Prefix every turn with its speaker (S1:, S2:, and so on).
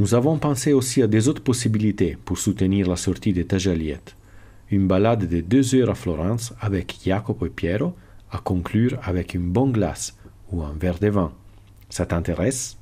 S1: Nous avons pensé aussi à des autres possibilités pour soutenir la sortie de Tajaliet. Une balade de deux heures à Florence avec Jacopo et Piero, à conclure avec une bonne glace ou un verre de vin. Ça t'intéresse